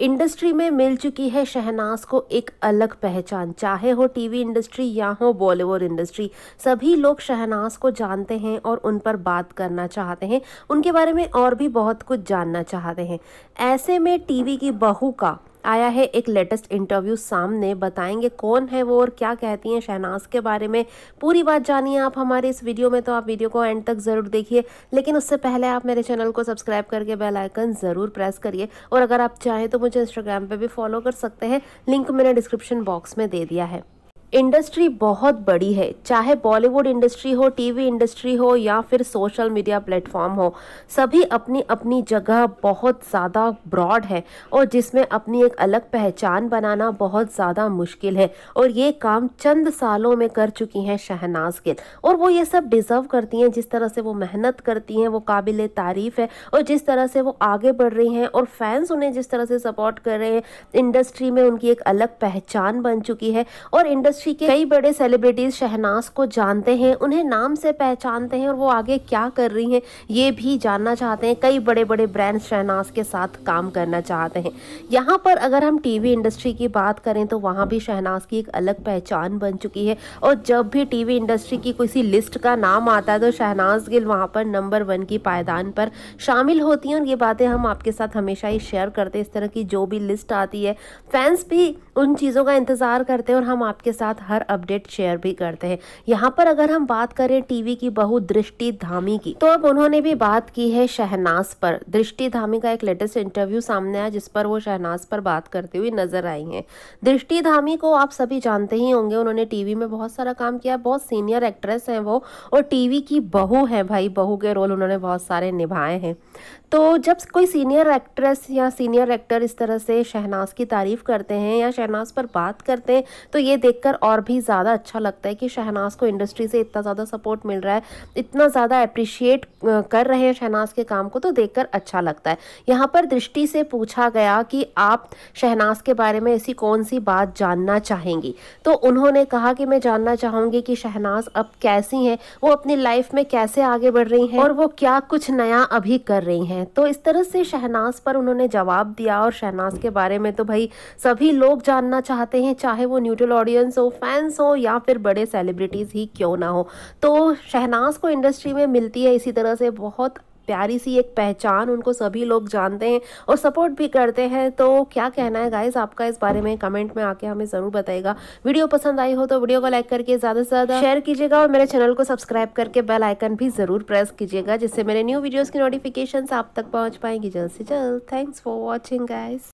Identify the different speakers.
Speaker 1: industry में मिल चुकी है शहनाज को एक अलग पहचान चाहे हो टीवी इंडस्ट्री या हो बॉलीवुड इंडस्ट्री सभी लोग शहनाज को जानते हैं और उन पर बात करना चाहते हैं उनके बारे में और भी बहुत कुछ जानना चाहते हैं ऐसे में टीवी की बहू का आया है एक लेटेस्ट इंटरव्यू सामने बताएंगे कौन है वो और क्या कहती हैं शहनाज के बारे में पूरी बात जानिए आप हमारे इस वीडियो में तो आप वीडियो को एंड तक ज़रूर देखिए लेकिन उससे पहले आप मेरे चैनल को सब्सक्राइब करके बेल आइकन ज़रूर प्रेस करिए और अगर आप चाहें तो मुझे इंस्टाग्राम पर भी फॉलो कर सकते हैं लिंक मैंने डिस्क्रिप्शन बॉक्स में दे दिया है इंडस्ट्री बहुत बड़ी है चाहे बॉलीवुड इंडस्ट्री हो टीवी इंडस्ट्री हो या फिर सोशल मीडिया प्लेटफॉर्म हो सभी अपनी अपनी जगह बहुत ज़्यादा ब्रॉड है और जिसमें अपनी एक अलग पहचान बनाना बहुत ज़्यादा मुश्किल है और ये काम चंद सालों में कर चुकी हैं शहनाज गिल और वो ये सब डिज़र्व करती हैं जिस तरह से वो मेहनत करती हैं वो काबिल तारीफ़ है और जिस तरह से वो आगे बढ़ रही हैं और फैंस उन्हें जिस तरह से सपोर्ट कर रहे हैं इंडस्ट्री में उनकी एक अलग पहचान बन चुकी है और इंडस्ट्री इंडस्ट्री के कई बड़े सेलिब्रिटीज शहनाज को जानते हैं उन्हें नाम से पहचानते हैं और वो आगे क्या कर रही हैं ये भी जानना चाहते हैं कई बड़े बड़े ब्रांड शहनाज के साथ काम करना चाहते हैं यहाँ पर अगर हम टीवी इंडस्ट्री की बात करें तो वहाँ भी शहनाज की एक अलग पहचान बन चुकी है और जब भी टीवी इंडस्ट्री की किसी लिस्ट का नाम आता है तो शहनाज गिल वहाँ पर नंबर वन की पायदान पर शामिल होती हैं और ये बातें हम आपके साथ हमेशा ही शेयर करते हैं इस तरह की जो भी लिस्ट आती है फैंस भी उन चीज़ों का इंतज़ार करते हैं और हम आपके साथ साथ हर अपडेट शेयर भी करते हैं यहाँ पर अगर हम बात करें टीवी की बहु दृष्टि धामी की तो अब उन्होंने भी बात की है शहनाज पर दृष्टि धामी का एक लेटेस्ट इंटरव्यू सामने आया जिस पर वो शहनाज पर बात करते हुए नजर आई है दृष्टि धामी को आप सभी जानते ही होंगे उन्होंने टीवी में बहुत सारा काम किया बहुत सीनियर एक्ट्रेस है वो और टीवी की बहू है भाई बहू के रोल उन्होंने बहुत सारे निभाए हैं तो जब कोई सीनियर एक्ट्रेस या सीनियर एक्टर इस तरह से शहनाज की तारीफ़ करते हैं या शहनाज पर बात करते हैं तो ये देखकर और भी ज़्यादा अच्छा लगता है कि शहनाज को इंडस्ट्री से इतना ज़्यादा सपोर्ट मिल रहा है इतना ज़्यादा अप्रिशिएट कर रहे हैं शहनाज के काम को तो देख अच्छा लगता है यहाँ पर दृष्टि से पूछा गया कि आप शहनाज के बारे में ऐसी कौन सी बात जानना चाहेंगी तो उन्होंने कहा कि मैं जानना चाहूँगी कि शहनाज अब कैसी हैं वो अपनी लाइफ में कैसे आगे बढ़ रही हैं और वो क्या कुछ नया अभी कर रही हैं तो इस तरह से शहनाज पर उन्होंने जवाब दिया और शहनाज के बारे में तो भाई सभी लोग जानना चाहते हैं चाहे वो न्यूट्रल ऑडियंस हो तो फैंस हो या फिर बड़े सेलिब्रिटीज़ ही क्यों ना हो तो शहनाज को इंडस्ट्री में मिलती है इसी तरह से बहुत प्यारी सी एक पहचान उनको सभी लोग जानते हैं और सपोर्ट भी करते हैं तो क्या कहना है गाइज आपका इस बारे में कमेंट में आके हमें ज़रूर बताएगा वीडियो पसंद आई हो तो वीडियो को लाइक करके ज़्यादा से ज़्यादा शेयर कीजिएगा और मेरे चैनल को सब्सक्राइब करके बेल आइकन भी ज़रूर प्रेस कीजिएगा जिससे मेरे न्यू वीडियोज़ की नोटिफिकेशन आप तक पहुँच पाएंगी जल्द से जल्द थैंक्स फॉर वॉचिंग गाइज